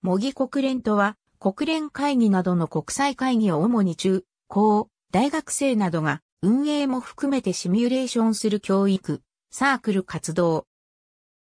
模擬国連とは、国連会議などの国際会議を主に中、高、大学生などが運営も含めてシミュレーションする教育、サークル活動。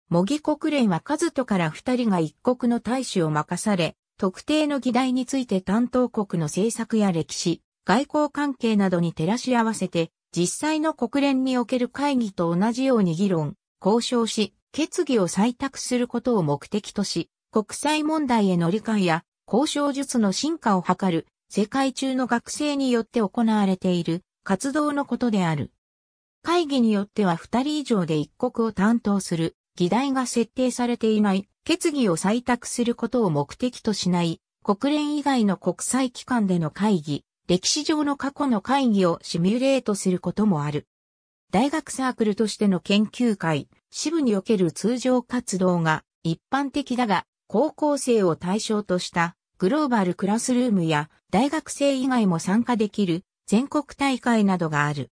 模擬国連は数とから二人が一国の大使を任され、特定の議題について担当国の政策や歴史、外交関係などに照らし合わせて、実際の国連における会議と同じように議論、交渉し、決議を採択することを目的とし、国際問題への理解や交渉術の進化を図る世界中の学生によって行われている活動のことである。会議によっては2人以上で一国を担当する議題が設定されていない決議を採択することを目的としない国連以外の国際機関での会議、歴史上の過去の会議をシミュレートすることもある。大学サークルとしての研究会、支部における通常活動が一般的だが、高校生を対象としたグローバルクラスルームや大学生以外も参加できる全国大会などがある。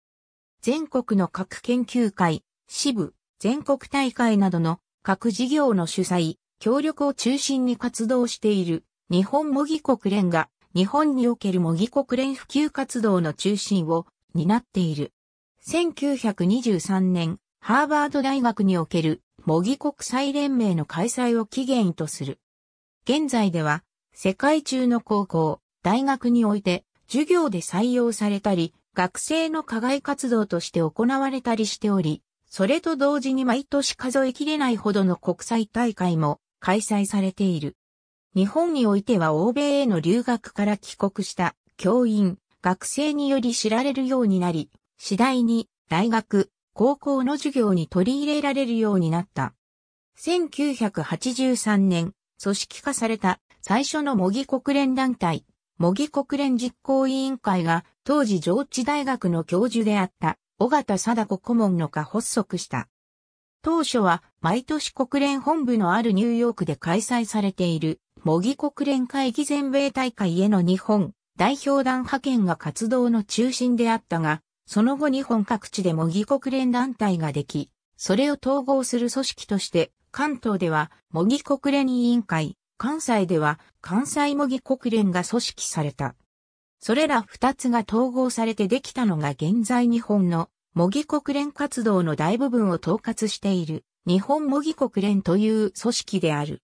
全国の各研究会、支部、全国大会などの各事業の主催、協力を中心に活動している日本模擬国連が日本における模擬国連普及活動の中心を担っている。1923年、ハーバード大学における模擬国際連盟の開催を起源とする。現在では、世界中の高校、大学において、授業で採用されたり、学生の課外活動として行われたりしており、それと同時に毎年数えきれないほどの国際大会も開催されている。日本においては欧米への留学から帰国した教員、学生により知られるようになり、次第に大学、高校の授業に取り入れられるようになった。1983年、組織化された最初の模擬国連団体、模擬国連実行委員会が当時上智大学の教授であった小形貞子顧問の下発足した。当初は毎年国連本部のあるニューヨークで開催されている模擬国連会議全米大会への日本代表団派遣が活動の中心であったが、その後日本各地で模擬国連団体ができ、それを統合する組織として、関東では模擬国連委員会、関西では関西模擬国連が組織された。それら二つが統合されてできたのが現在日本の模擬国連活動の大部分を統括している日本模擬国連という組織である。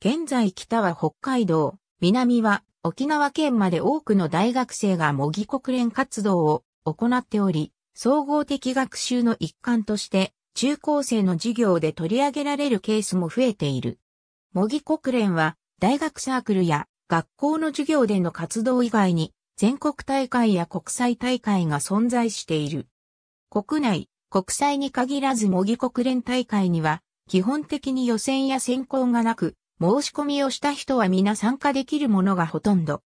現在北は北海道、南は沖縄県まで多くの大学生が模擬国連活動を行っており、総合的学習の一環として、中高生の授業で取り上げられるケースも増えている。模擬国連は、大学サークルや学校の授業での活動以外に、全国大会や国際大会が存在している。国内、国際に限らず模擬国連大会には、基本的に予選や選考がなく、申し込みをした人は皆参加できるものがほとんど。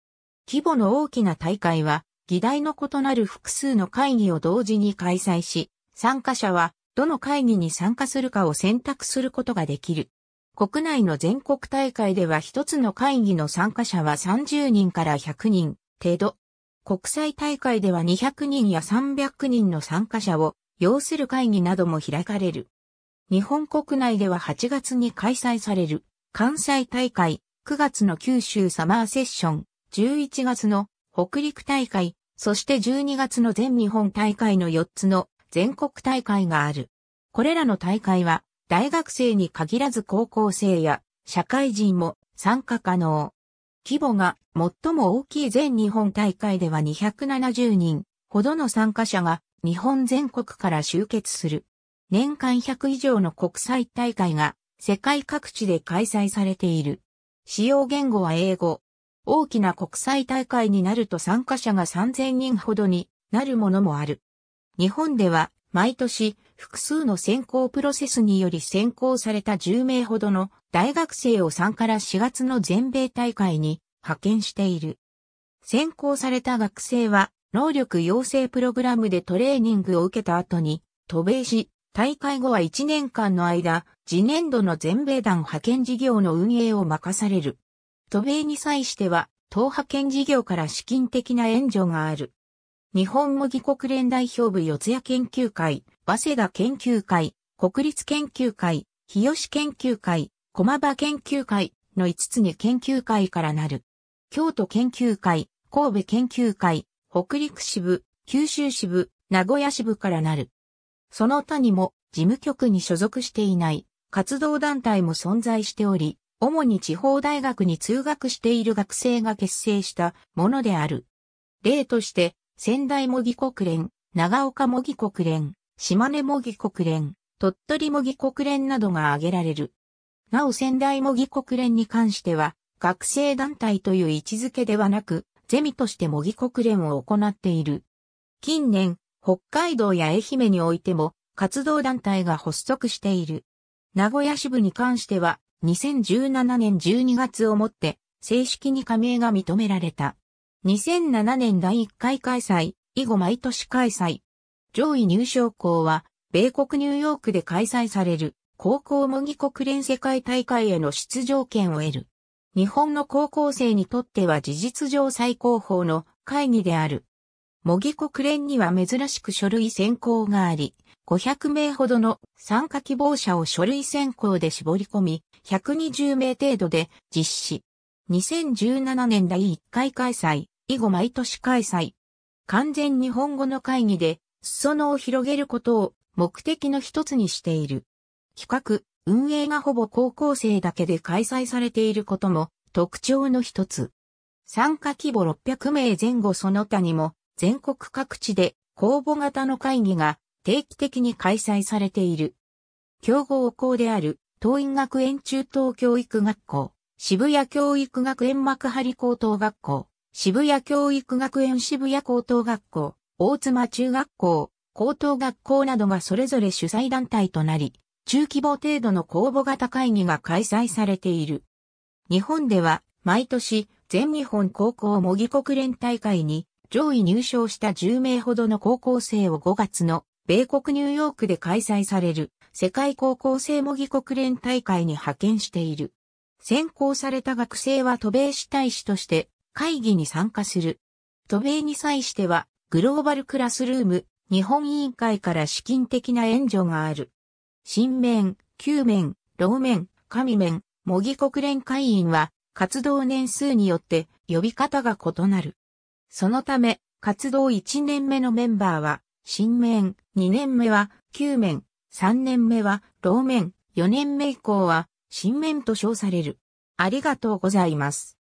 規模の大きな大会は、議題の異なる複数の会議を同時に開催し、参加者はどの会議に参加するかを選択することができる。国内の全国大会では一つの会議の参加者は30人から100人程度。国際大会では200人や300人の参加者を要する会議なども開かれる。日本国内では8月に開催される関西大会、9月の九州サマーセッション、11月の北陸大会、そして12月の全日本大会の4つの全国大会がある。これらの大会は、大学生に限らず高校生や社会人も参加可能。規模が最も大きい全日本大会では270人ほどの参加者が日本全国から集結する。年間100以上の国際大会が世界各地で開催されている。使用言語は英語、大きな国際大会になると参加者が3000人ほどになるものもある。日本では毎年複数の選考プロセスにより選考された10名ほどの大学生を3から4月の全米大会に派遣している。選考された学生は能力養成プログラムでトレーニングを受けた後に渡米し、大会後は1年間の間、次年度の全米団派遣事業の運営を任される。渡米に際しては、党派遣事業から資金的な援助がある。日本模擬国連代表部四谷研究会、早稲田研究会、国立研究会、日吉研究会、駒場研究会の5つに研究会からなる。京都研究会、神戸研究会、北陸支部、九州支部、名古屋支部からなる。その他にも事務局に所属していない活動団体も存在しており、主に地方大学に通学している学生が結成したものである。例として、仙台模擬国連、長岡模擬国連、島根模擬国連、鳥取模擬国連などが挙げられる。なお仙台模擬国連に関しては、学生団体という位置づけではなく、ゼミとして模擬国連を行っている。近年、北海道や愛媛においても活動団体が発足している。名古屋支部に関しては、2017年12月をもって、正式に加盟が認められた。2007年第1回開催、以後毎年開催。上位入賞校は、米国ニューヨークで開催される、高校模擬国連世界大会への出場権を得る。日本の高校生にとっては事実上最高峰の会議である。模擬国連には珍しく書類選考があり、500名ほどの参加希望者を書類選考で絞り込み、120名程度で実施。2017年第1回開催、以後毎年開催。完全日本語の会議で、裾野を広げることを目的の一つにしている。企画、運営がほぼ高校生だけで開催されていることも特徴の一つ。参加規模600名前後その他にも全国各地で公募型の会議が定期的に開催されている。競合校である東院学園中等教育学校、渋谷教育学園幕張高等学校、渋谷教育学園渋谷高等学校、大妻中学校、高等学校などがそれぞれ主催団体となり、中規模程度の公募型会議が開催されている。日本では、毎年、全日本高校模擬国連大会に、上位入賞した10名ほどの高校生を5月の、米国ニューヨークで開催される、世界高校生模擬国連大会に派遣している。選考された学生は渡米市大使として会議に参加する。渡米に際してはグローバルクラスルーム日本委員会から資金的な援助がある。新面、旧面、老面、神面、模擬国連会員は活動年数によって呼び方が異なる。そのため活動1年目のメンバーは新面、2年目は旧面、3年目は、老面、4年目以降は、新面と称される。ありがとうございます。